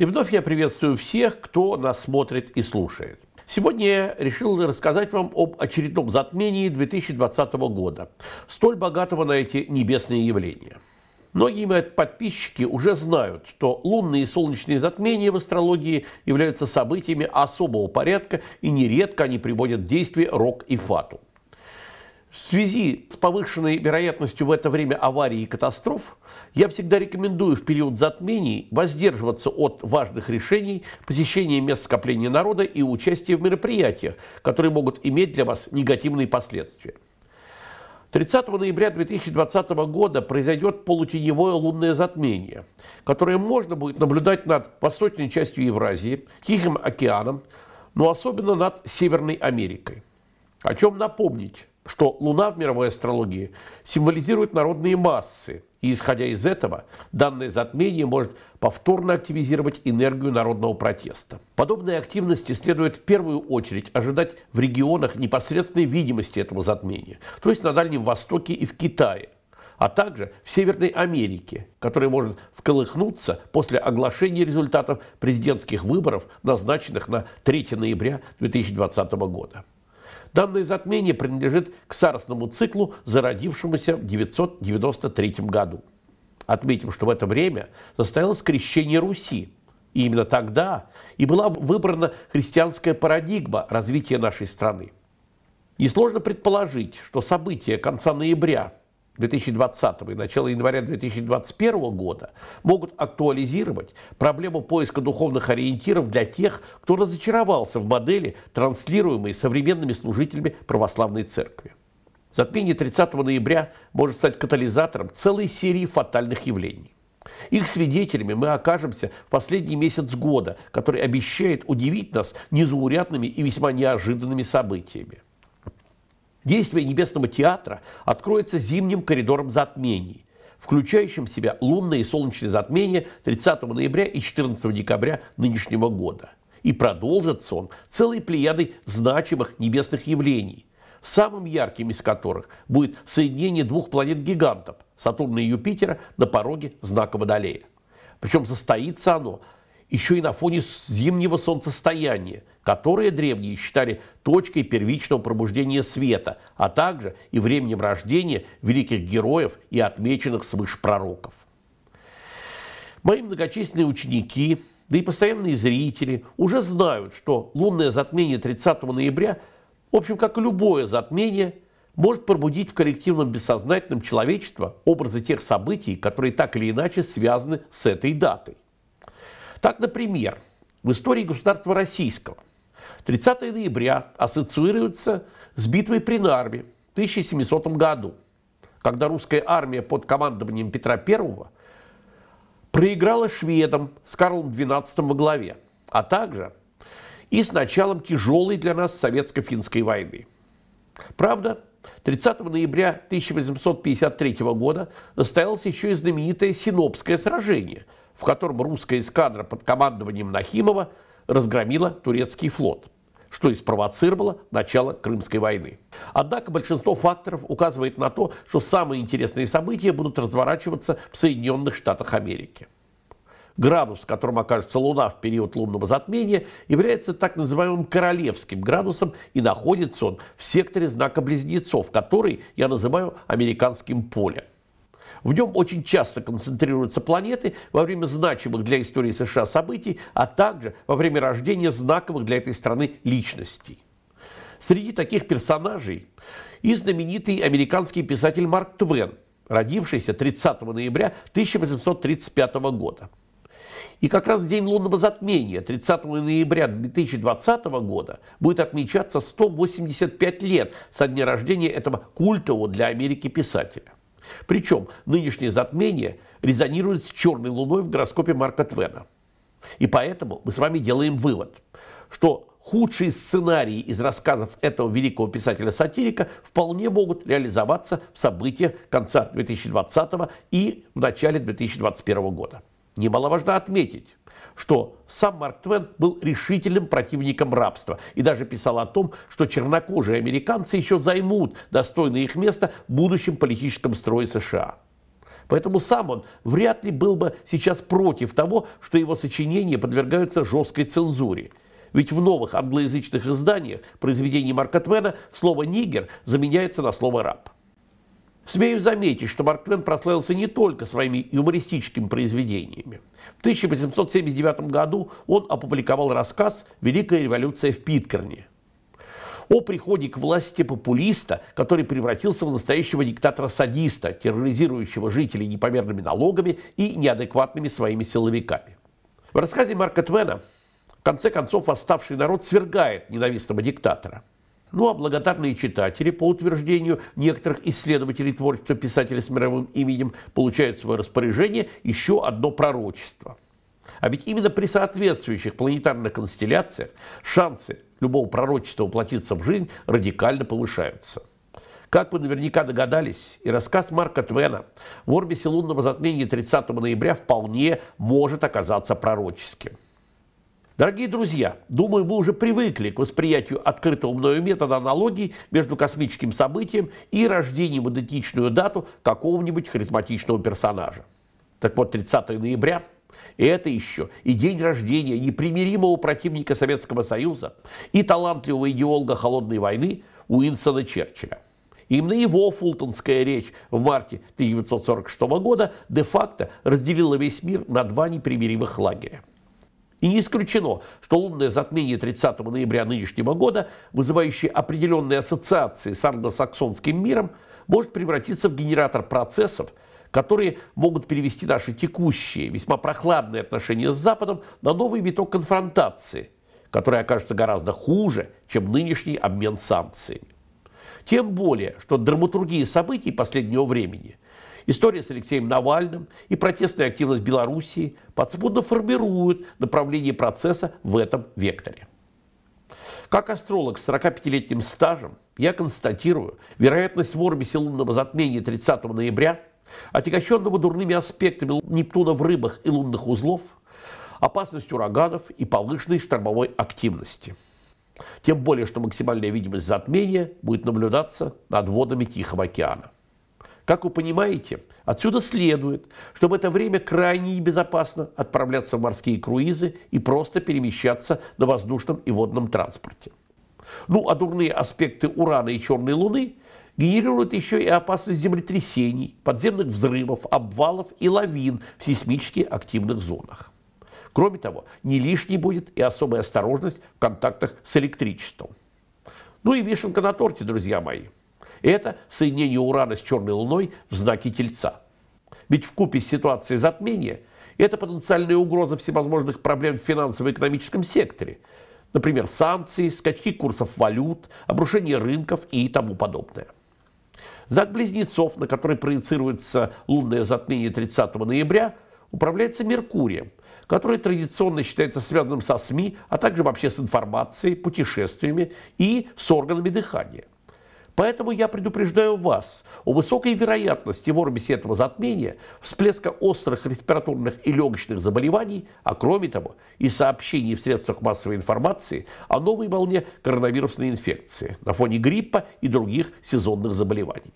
И вновь я приветствую всех, кто нас смотрит и слушает. Сегодня я решил рассказать вам об очередном затмении 2020 года, столь богатого на эти небесные явления. Многие мои подписчики уже знают, что лунные и солнечные затмения в астрологии являются событиями особого порядка, и нередко они приводят в действие Рок и Фату связи с повышенной вероятностью в это время аварий и катастроф, я всегда рекомендую в период затмений воздерживаться от важных решений, посещения мест скопления народа и участия в мероприятиях, которые могут иметь для вас негативные последствия. 30 ноября 2020 года произойдет полутеневое лунное затмение, которое можно будет наблюдать над восточной частью Евразии, Тихим океаном, но особенно над Северной Америкой. О чем напомнить что Луна в мировой астрологии символизирует народные массы, и исходя из этого, данное затмение может повторно активизировать энергию народного протеста. Подобной активности следует в первую очередь ожидать в регионах непосредственной видимости этого затмения, то есть на Дальнем Востоке и в Китае, а также в Северной Америке, которая может вколыхнуться после оглашения результатов президентских выборов, назначенных на 3 ноября 2020 года. Данное затмение принадлежит к царственному циклу, зародившемуся в 993 году. Отметим, что в это время состоялось крещение Руси. И именно тогда и была выбрана христианская парадигма развития нашей страны. Несложно предположить, что события конца ноября 2020 и начала января 2021 года могут актуализировать проблему поиска духовных ориентиров для тех, кто разочаровался в модели, транслируемой современными служителями православной церкви. Затмение 30 ноября может стать катализатором целой серии фатальных явлений. Их свидетелями мы окажемся в последний месяц года, который обещает удивить нас незаурядными и весьма неожиданными событиями. Действие небесного театра откроется зимним коридором затмений, включающим в себя лунные и солнечные затмения 30 ноября и 14 декабря нынешнего года. И продолжится он целой плеядой значимых небесных явлений, самым ярким из которых будет соединение двух планет-гигантов – Сатурна и Юпитера на пороге знака Водолея. Причем состоится оно – еще и на фоне зимнего солнцестояния, которое древние считали точкой первичного пробуждения света, а также и временем рождения великих героев и отмеченных свыше пророков. Мои многочисленные ученики, да и постоянные зрители уже знают, что лунное затмение 30 ноября, в общем, как и любое затмение, может пробудить в коллективном бессознательном человечества образы тех событий, которые так или иначе связаны с этой датой. Так, например, в истории государства российского 30 ноября ассоциируется с битвой при Нарве в 1700 году, когда русская армия под командованием Петра I проиграла шведам с Карлом XII во главе, а также и с началом тяжелой для нас советско-финской войны. Правда, 30 ноября 1853 года состоялось еще и знаменитое Синопское сражение – в котором русская эскадра под командованием Нахимова разгромила турецкий флот, что и спровоцировало начало Крымской войны. Однако большинство факторов указывает на то, что самые интересные события будут разворачиваться в Соединенных Штатах Америки. Градус, которым окажется Луна в период лунного затмения, является так называемым королевским градусом, и находится он в секторе знака близнецов, который я называю американским полем. В нем очень часто концентрируются планеты во время значимых для истории США событий, а также во время рождения знаковых для этой страны личностей. Среди таких персонажей и знаменитый американский писатель Марк Твен, родившийся 30 ноября 1835 года. И как раз в день лунного затмения, 30 ноября 2020 года, будет отмечаться 185 лет со дня рождения этого культового для Америки писателя. Причем нынешнее затмение резонирует с черной луной в гороскопе Марка Твена. И поэтому мы с вами делаем вывод, что худшие сценарии из рассказов этого великого писателя-сатирика вполне могут реализоваться в событиях конца 2020 и в начале 2021 года. Немаловажно отметить, что сам Марк Твен был решительным противником рабства и даже писал о том, что чернокожие американцы еще займут достойное их место в будущем политическом строе США. Поэтому сам он вряд ли был бы сейчас против того, что его сочинения подвергаются жесткой цензуре. Ведь в новых англоязычных изданиях произведений Марка Твена слово «нигер» заменяется на слово «раб». Смею заметить, что Марк Твен прославился не только своими юмористическими произведениями. В 1879 году он опубликовал рассказ «Великая революция в Питкерне» о приходе к власти популиста, который превратился в настоящего диктатора-садиста, терроризирующего жителей непомерными налогами и неадекватными своими силовиками. В рассказе Марка Твена, в конце концов, восставший народ свергает ненавистного диктатора – ну а благодарные читатели, по утверждению некоторых исследователей творчества писателя с мировым именем, получают в свое распоряжение еще одно пророчество. А ведь именно при соответствующих планетарных констелляциях шансы любого пророчества воплотиться в жизнь радикально повышаются. Как вы наверняка догадались, и рассказ Марка Твена в орбисе лунного затмения 30 ноября вполне может оказаться пророческим. Дорогие друзья, думаю, вы уже привыкли к восприятию открытого мною метода аналогий между космическим событием и рождением в идентичную дату какого-нибудь харизматичного персонажа. Так вот, 30 ноября и это еще и день рождения непримиримого противника Советского Союза и талантливого идеолога холодной войны Уинсона Черчилля. Именно его фултонская речь в марте 1946 года де-факто разделила весь мир на два непримиримых лагеря. И не исключено, что лунное затмение 30 ноября нынешнего года, вызывающее определенные ассоциации с англосаксонским миром, может превратиться в генератор процессов, которые могут перевести наши текущие, весьма прохладные отношения с Западом на новый виток конфронтации, который окажется гораздо хуже, чем нынешний обмен санкциями. Тем более, что драматургия событий последнего времени – История с Алексеем Навальным и протестная активность Белоруссии подспудно формируют направление процесса в этом векторе. Как астролог с 45-летним стажем, я констатирую, вероятность в орбисе лунного затмения 30 ноября, отягощенного дурными аспектами Нептуна в рыбах и лунных узлов, опасность ураганов и повышенной штормовой активности. Тем более, что максимальная видимость затмения будет наблюдаться над водами Тихого океана. Как вы понимаете, отсюда следует, что в это время крайне небезопасно отправляться в морские круизы и просто перемещаться на воздушном и водном транспорте. Ну, а дурные аспекты Урана и Черной Луны генерируют еще и опасность землетрясений, подземных взрывов, обвалов и лавин в сейсмически активных зонах. Кроме того, не лишней будет и особая осторожность в контактах с электричеством. Ну и вишенка на торте, друзья мои – это соединение Урана с черной луной в знаке Тельца. Ведь в купе с ситуацией затмения это потенциальная угроза всевозможных проблем в финансово-экономическом секторе. Например, санкции, скачки курсов валют, обрушение рынков и тому подобное. Знак близнецов, на который проецируется лунное затмение 30 ноября, управляется Меркурием, который традиционно считается связанным со СМИ, а также вообще с информацией, путешествиями и с органами дыхания. Поэтому я предупреждаю вас о высокой вероятности в орбисе этого затмения всплеска острых респираторных и легочных заболеваний, а кроме того и сообщений в средствах массовой информации о новой волне коронавирусной инфекции на фоне гриппа и других сезонных заболеваний.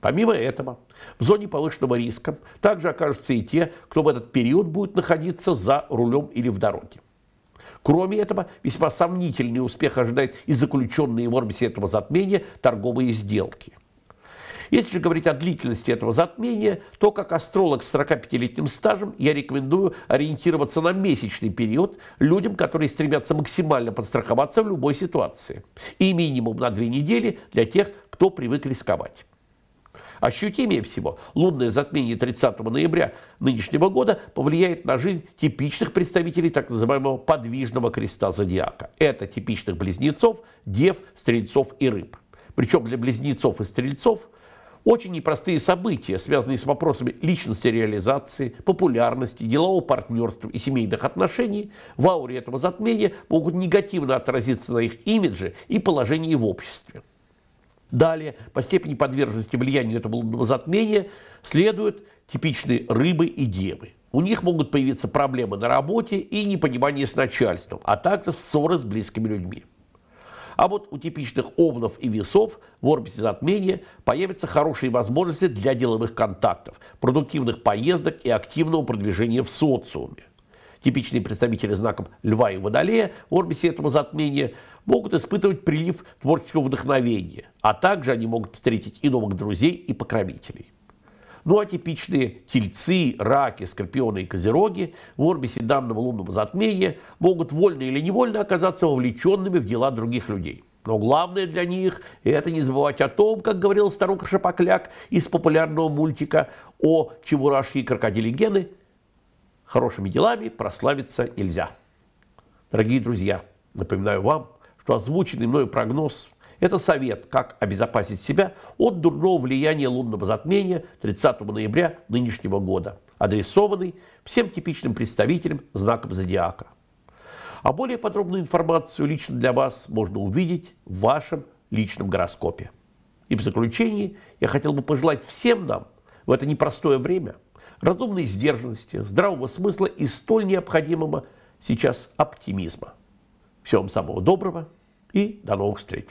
Помимо этого, в зоне повышенного риска также окажутся и те, кто в этот период будет находиться за рулем или в дороге. Кроме этого, весьма сомнительный успех ожидает и заключенные в Ормсе этого затмения торговые сделки. Если же говорить о длительности этого затмения, то как астролог с 45-летним стажем я рекомендую ориентироваться на месячный период людям, которые стремятся максимально подстраховаться в любой ситуации. И минимум на две недели для тех, кто привык рисковать. Ощутимее всего, лунное затмение 30 ноября нынешнего года повлияет на жизнь типичных представителей так называемого подвижного креста зодиака. Это типичных близнецов, дев, стрельцов и рыб. Причем для близнецов и стрельцов – очень непростые события, связанные с вопросами личности реализации, популярности, делового партнерства и семейных отношений, в ауре этого затмения могут негативно отразиться на их имидже и положении в обществе. Далее, по степени подверженности влиянию этого затмения следуют типичные рыбы и девы. У них могут появиться проблемы на работе и непонимание с начальством, а также ссоры с близкими людьми. А вот у типичных овнов и весов в орбите затмения появятся хорошие возможности для деловых контактов, продуктивных поездок и активного продвижения в социуме. Типичные представители знаков льва и водолея в орбисе этого затмения могут испытывать прилив творческого вдохновения, а также они могут встретить и новых друзей и покровителей. Ну а типичные тельцы, раки, скорпионы и козероги в орбисе данного лунного затмения могут вольно или невольно оказаться вовлеченными в дела других людей. Но главное для них – это не забывать о том, как говорил старуха Шапокляк из популярного мультика о чебурашке и крокодиле Гены, Хорошими делами прославиться нельзя. Дорогие друзья, напоминаю вам, что озвученный мною прогноз – это совет, как обезопасить себя от дурного влияния лунного затмения 30 ноября нынешнего года, адресованный всем типичным представителям знаков зодиака. А более подробную информацию лично для вас можно увидеть в вашем личном гороскопе. И в заключении я хотел бы пожелать всем нам в это непростое время – разумной сдержанности, здравого смысла и столь необходимого сейчас оптимизма. Всем самого доброго и до новых встреч!